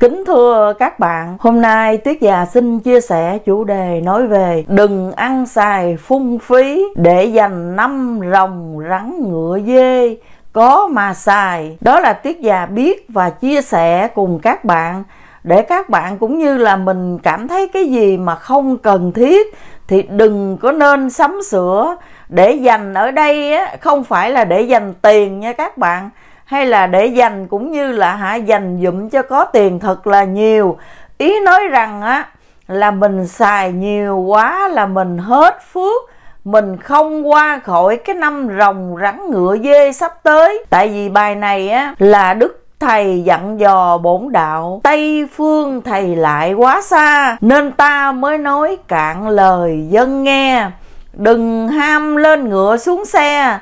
Kính thưa các bạn, hôm nay Tuyết Già xin chia sẻ chủ đề nói về đừng ăn xài phung phí để dành năm rồng rắn ngựa dê có mà xài. Đó là Tuyết Già biết và chia sẻ cùng các bạn để các bạn cũng như là mình cảm thấy cái gì mà không cần thiết thì đừng có nên sắm sửa để dành ở đây không phải là để dành tiền nha các bạn hay là để dành cũng như là hả dành dụm cho có tiền thật là nhiều ý nói rằng á là mình xài nhiều quá là mình hết phước mình không qua khỏi cái năm rồng rắn ngựa dê sắp tới tại vì bài này á là đức thầy dặn dò bổn đạo tây phương thầy lại quá xa nên ta mới nói cạn lời dân nghe đừng ham lên ngựa xuống xe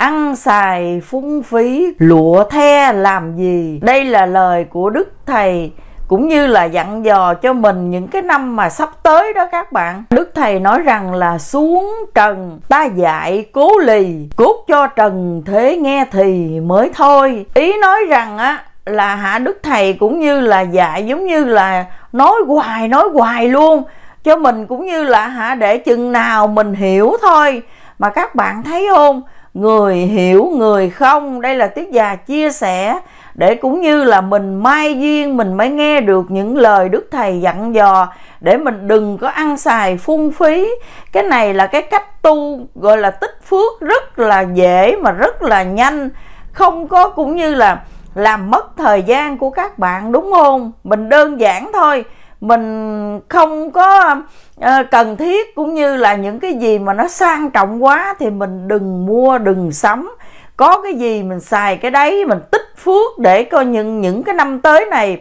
ăn xài phung phí lụa the làm gì đây là lời của đức thầy cũng như là dặn dò cho mình những cái năm mà sắp tới đó các bạn đức thầy nói rằng là xuống trần ta dạy cố lì cốt cho trần thế nghe thì mới thôi ý nói rằng á là hạ đức thầy cũng như là dạy giống như là nói hoài nói hoài luôn cho mình cũng như là hả để chừng nào mình hiểu thôi mà các bạn thấy không người hiểu người không đây là tiết già chia sẻ để cũng như là mình mai duyên mình mới nghe được những lời đức thầy dặn dò để mình đừng có ăn xài phung phí cái này là cái cách tu gọi là tích phước rất là dễ mà rất là nhanh không có cũng như là làm mất thời gian của các bạn đúng không mình đơn giản thôi mình không có ờ, cần thiết cũng như là những cái gì mà nó sang trọng quá thì mình đừng mua đừng sắm có cái gì mình xài cái đấy mình tích phước để coi những những cái năm tới này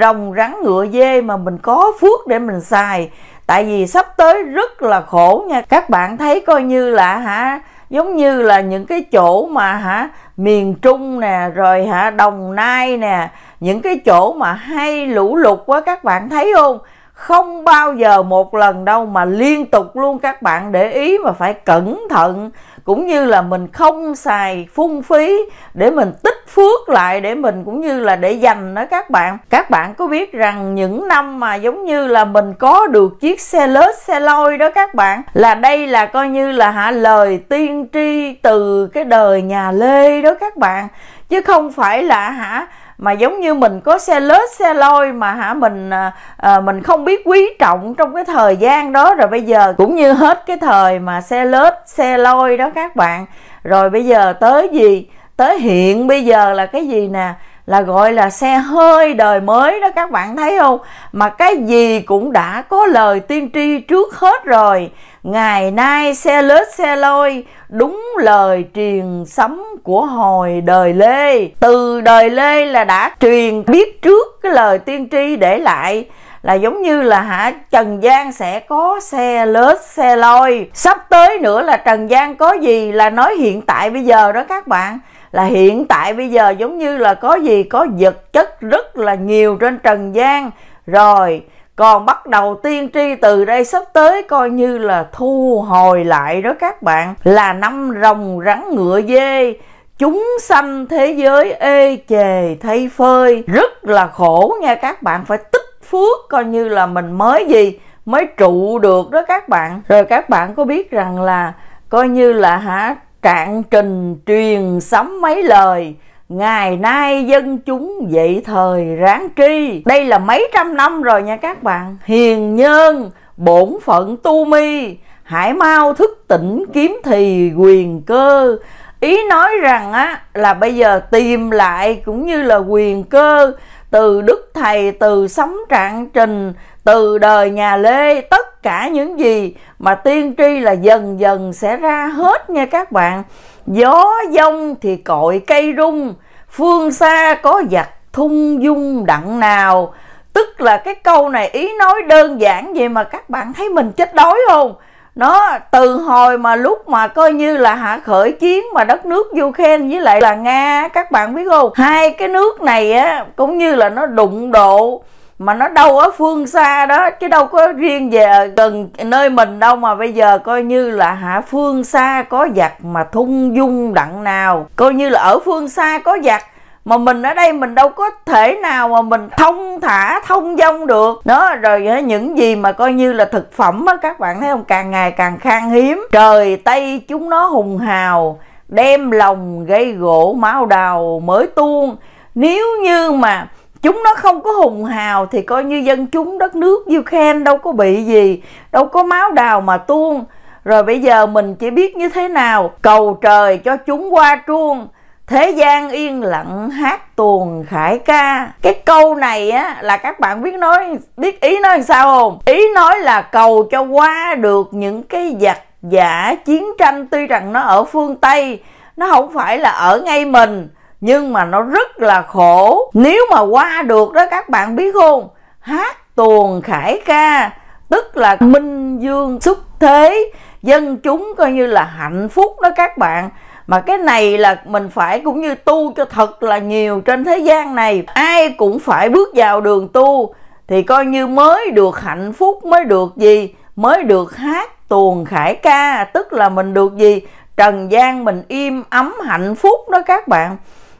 rồng rắn ngựa dê mà mình có phước để mình xài tại vì sắp tới rất là khổ nha các bạn thấy coi như là hả giống như là những cái chỗ mà hả miền trung nè rồi hả đồng nai nè những cái chỗ mà hay lũ lụt quá các bạn thấy không không bao giờ một lần đâu mà liên tục luôn các bạn để ý mà phải cẩn thận cũng như là mình không xài phung phí để mình tích phước lại để mình cũng như là để dành đó các bạn các bạn có biết rằng những năm mà giống như là mình có được chiếc xe lết xe lôi đó các bạn là đây là coi như là hả lời tiên tri từ cái đời nhà lê đó các bạn chứ không phải là hả mà giống như mình có xe lết xe lôi mà hả mình à, à, mình không biết quý trọng trong cái thời gian đó rồi bây giờ cũng như hết cái thời mà xe lết xe lôi đó các bạn rồi bây giờ tới gì tới hiện bây giờ là cái gì nè là gọi là xe hơi đời mới đó các bạn thấy không mà cái gì cũng đã có lời tiên tri trước hết rồi ngày nay xe lướt xe lôi đúng lời truyền sấm của hồi đời lê từ đời lê là đã truyền biết trước cái lời tiên tri để lại là giống như là hả Trần Giang sẽ có xe lết xe lôi sắp tới nữa là Trần Giang có gì là nói hiện tại bây giờ đó các bạn là hiện tại bây giờ giống như là có gì có vật chất rất là nhiều trên trần gian rồi còn bắt đầu tiên tri từ đây sắp tới coi như là thu hồi lại đó các bạn là năm rồng rắn ngựa dê chúng sanh thế giới ê chề thay phơi rất là khổ nha các bạn phải tích phước coi như là mình mới gì mới trụ được đó các bạn rồi các bạn có biết rằng là coi như là hả Cạn trình truyền sóng mấy lời Ngày nay dân chúng dậy thời ráng tri Đây là mấy trăm năm rồi nha các bạn Hiền nhân, bổn phận tu mi Hãy mau thức tỉnh kiếm thì quyền cơ Ý nói rằng á là bây giờ tìm lại cũng như là quyền cơ từ đức thầy từ sống trạng trình từ đời nhà lê tất cả những gì mà tiên tri là dần dần sẽ ra hết nha các bạn gió dông thì cội cây rung phương xa có giặc thung dung đặng nào tức là cái câu này ý nói đơn giản vậy mà các bạn thấy mình chết đói không nó từ hồi mà lúc mà coi như là hạ khởi chiến mà đất nước du khen với lại là nga các bạn biết không hai cái nước này á cũng như là nó đụng độ mà nó đâu ở phương xa đó chứ đâu có riêng về gần nơi mình đâu mà bây giờ coi như là hạ phương xa có giặc mà thung dung đặng nào coi như là ở phương xa có giặc mà mình ở đây mình đâu có thể nào mà mình thông thả thông dong được đó rồi những gì mà coi như là thực phẩm á các bạn thấy không càng ngày càng khan hiếm trời tây chúng nó hùng hào đem lòng gây gỗ máu đào mới tuôn nếu như mà chúng nó không có hùng hào thì coi như dân chúng đất nước Ukraine đâu có bị gì đâu có máu đào mà tuôn rồi bây giờ mình chỉ biết như thế nào cầu trời cho chúng qua truông thế gian yên lặng hát tuồng khải ca cái câu này á là các bạn biết nói biết ý nói sao không ý nói là cầu cho qua được những cái giặc giả chiến tranh tuy rằng nó ở phương tây nó không phải là ở ngay mình nhưng mà nó rất là khổ nếu mà qua được đó các bạn biết không hát tuồng khải ca tức là minh dương xuất thế dân chúng coi như là hạnh phúc đó các bạn mà cái này là mình phải cũng như tu cho thật là nhiều trên thế gian này ai cũng phải bước vào đường tu thì coi như mới được hạnh phúc mới được gì mới được hát tuồng khải ca tức là mình được gì trần gian mình im ấm hạnh phúc đó các bạn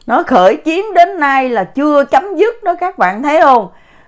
nó khởi chiến đến nay là chưa chấm dứt đó các bạn thấy không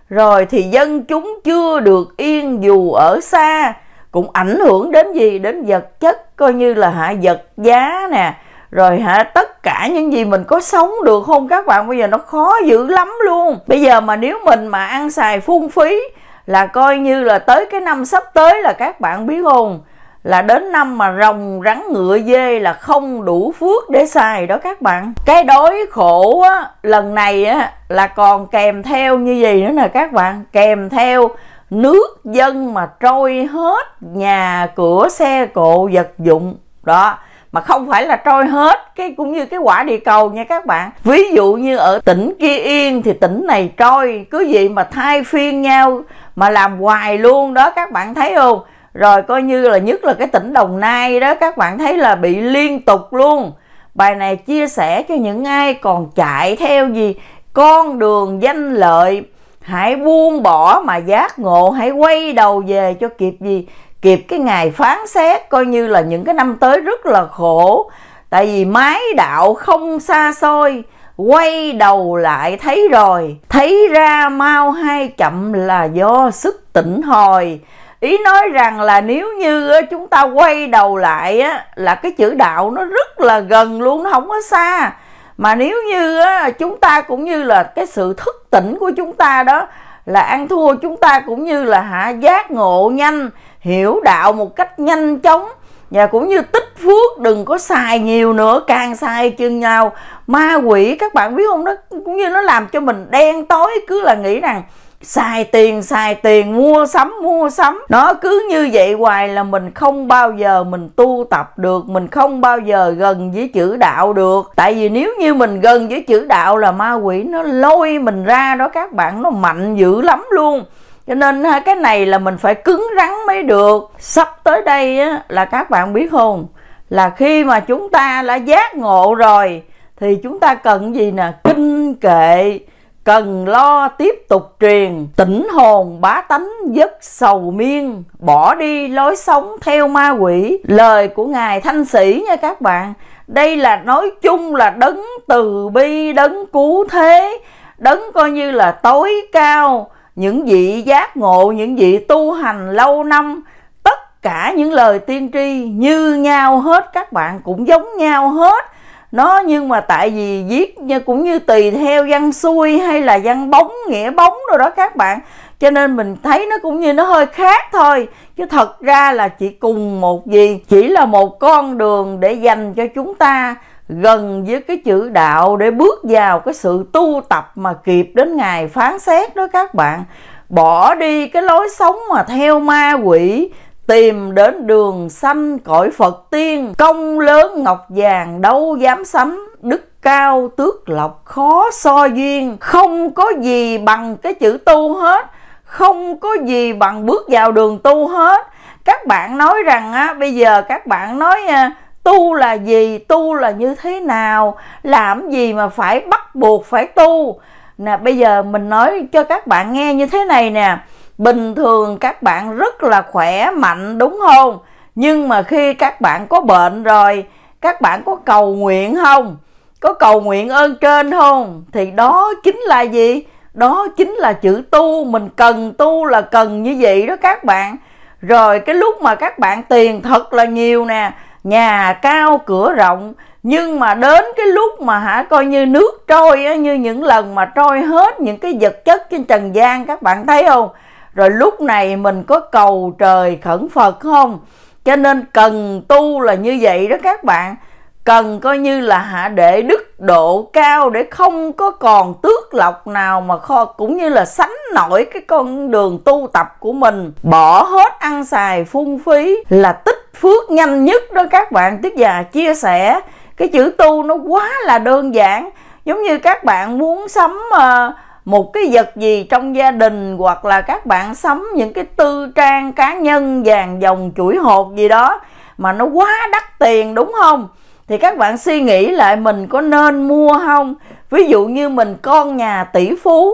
rồi thì dân chúng chưa được yên dù ở xa cũng ảnh hưởng đến gì đến vật chất coi như là hạ vật giá nè rồi hả tất cả những gì mình có sống được không các bạn bây giờ nó khó dữ lắm luôn bây giờ mà nếu mình mà ăn xài phung phí là coi như là tới cái năm sắp tới là các bạn biết không là đến năm mà rồng rắn ngựa dê là không đủ phước để xài đó các bạn cái đói khổ á, lần này á, là còn kèm theo như gì nữa nè các bạn kèm theo nước dân mà trôi hết nhà cửa xe cộ vật dụng đó mà không phải là trôi hết cái cũng như cái quả địa cầu nha các bạn ví dụ như ở tỉnh kia yên thì tỉnh này trôi cứ gì mà thay phiên nhau mà làm hoài luôn đó các bạn thấy không rồi coi như là nhất là cái tỉnh đồng nai đó các bạn thấy là bị liên tục luôn bài này chia sẻ cho những ai còn chạy theo gì con đường danh lợi hãy buông bỏ mà giác ngộ hãy quay đầu về cho kịp gì kịp cái ngày phán xét coi như là những cái năm tới rất là khổ tại vì mái đạo không xa xôi quay đầu lại thấy rồi thấy ra mau hay chậm là do sức tỉnh hồi ý nói rằng là nếu như chúng ta quay đầu lại á là cái chữ đạo nó rất là gần luôn nó không có xa mà nếu như chúng ta cũng như là cái sự thức tỉnh của chúng ta đó là ăn thua chúng ta cũng như là hạ giác ngộ nhanh hiểu đạo một cách nhanh chóng và cũng như tích phước đừng có xài nhiều nữa càng xài chừng nhau ma quỷ các bạn biết không nó cũng như nó làm cho mình đen tối cứ là nghĩ rằng xài tiền xài tiền mua sắm mua sắm nó cứ như vậy hoài là mình không bao giờ mình tu tập được mình không bao giờ gần với chữ đạo được tại vì nếu như mình gần với chữ đạo là ma quỷ nó lôi mình ra đó các bạn nó mạnh dữ lắm luôn cho nên cái này là mình phải cứng rắn mới được sắp tới đây á, là các bạn biết không là khi mà chúng ta đã giác ngộ rồi thì chúng ta cần gì nè kinh kệ cần lo tiếp tục truyền tỉnh hồn bá tánh dứt sầu miên bỏ đi lối sống theo ma quỷ lời của ngài thanh sĩ nha các bạn đây là nói chung là đấng từ bi đấng cứu thế đấng coi như là tối cao những vị giác ngộ những vị tu hành lâu năm tất cả những lời tiên tri như nhau hết các bạn cũng giống nhau hết nó nhưng mà tại vì viết như cũng như tùy theo văn xuôi hay là văn bóng nghĩa bóng rồi đó các bạn cho nên mình thấy nó cũng như nó hơi khác thôi chứ thật ra là chỉ cùng một gì chỉ là một con đường để dành cho chúng ta gần với cái chữ đạo để bước vào cái sự tu tập mà kịp đến ngày phán xét đó các bạn bỏ đi cái lối sống mà theo ma quỷ tìm đến đường sanh cõi phật tiên công lớn ngọc vàng đâu dám sánh đức cao tước lộc khó so duyên không có gì bằng cái chữ tu hết không có gì bằng bước vào đường tu hết các bạn nói rằng á bây giờ các bạn nói à, tu là gì tu là như thế nào làm gì mà phải bắt buộc phải tu nè bây giờ mình nói cho các bạn nghe như thế này nè bình thường các bạn rất là khỏe mạnh đúng không nhưng mà khi các bạn có bệnh rồi các bạn có cầu nguyện không có cầu nguyện ơn trên không thì đó chính là gì đó chính là chữ tu mình cần tu là cần như vậy đó các bạn rồi cái lúc mà các bạn tiền thật là nhiều nè nhà cao cửa rộng nhưng mà đến cái lúc mà hả coi như nước trôi á, như những lần mà trôi hết những cái vật chất trên trần gian các bạn thấy không rồi lúc này mình có cầu trời khẩn phật không cho nên cần tu là như vậy đó các bạn cần coi như là hạ để đức độ cao để không có còn tước lọc nào mà kho cũng như là sánh nổi cái con đường tu tập của mình bỏ hết ăn xài phung phí là tích phước nhanh nhất đó các bạn Tuyết già chia sẻ cái chữ tu nó quá là đơn giản giống như các bạn muốn sắm ờ, một cái vật gì trong gia đình hoặc là các bạn sắm những cái tư trang cá nhân vàng dòng chuỗi hột gì đó mà nó quá đắt tiền đúng không thì các bạn suy nghĩ lại mình có nên mua không ví dụ như mình con nhà tỷ phú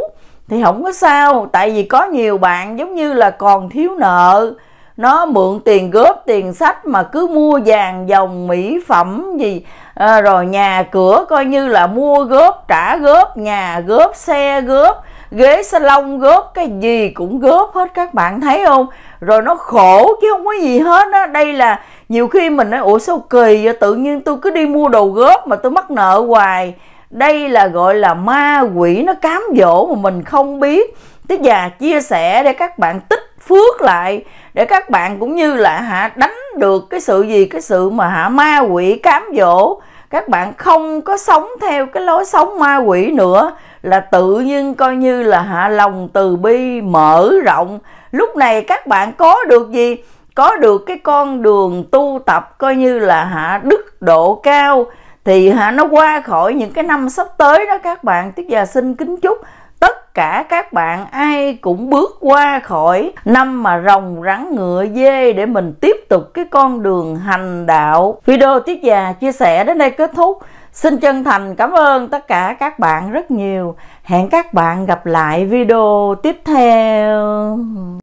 thì không có sao tại vì có nhiều bạn giống như là còn thiếu nợ nó mượn tiền góp tiền sách mà cứ mua vàng dòng mỹ phẩm gì à, rồi nhà cửa coi như là mua góp trả góp nhà góp xe góp ghế salon góp cái gì cũng góp hết các bạn thấy không rồi nó khổ chứ không có gì hết á đây là nhiều khi mình nói ủa sao kỳ vậy tự nhiên tôi cứ đi mua đồ góp mà tôi mắc nợ hoài đây là gọi là ma quỷ nó cám dỗ mà mình không biết Tiết già chia sẻ để các bạn tích phước lại để các bạn cũng như là hả đánh được cái sự gì cái sự mà hả ma quỷ cám dỗ các bạn không có sống theo cái lối sống ma quỷ nữa là tự nhiên coi như là hạ lòng từ bi mở rộng lúc này các bạn có được gì có được cái con đường tu tập coi như là hạ đức độ cao thì hạ nó qua khỏi những cái năm sắp tới đó các bạn tiết già xin kính chúc cả các bạn ai cũng bước qua khỏi năm mà rồng rắn ngựa dê để mình tiếp tục cái con đường hành đạo video tiết già chia sẻ đến đây kết thúc xin chân thành cảm ơn tất cả các bạn rất nhiều hẹn các bạn gặp lại video tiếp theo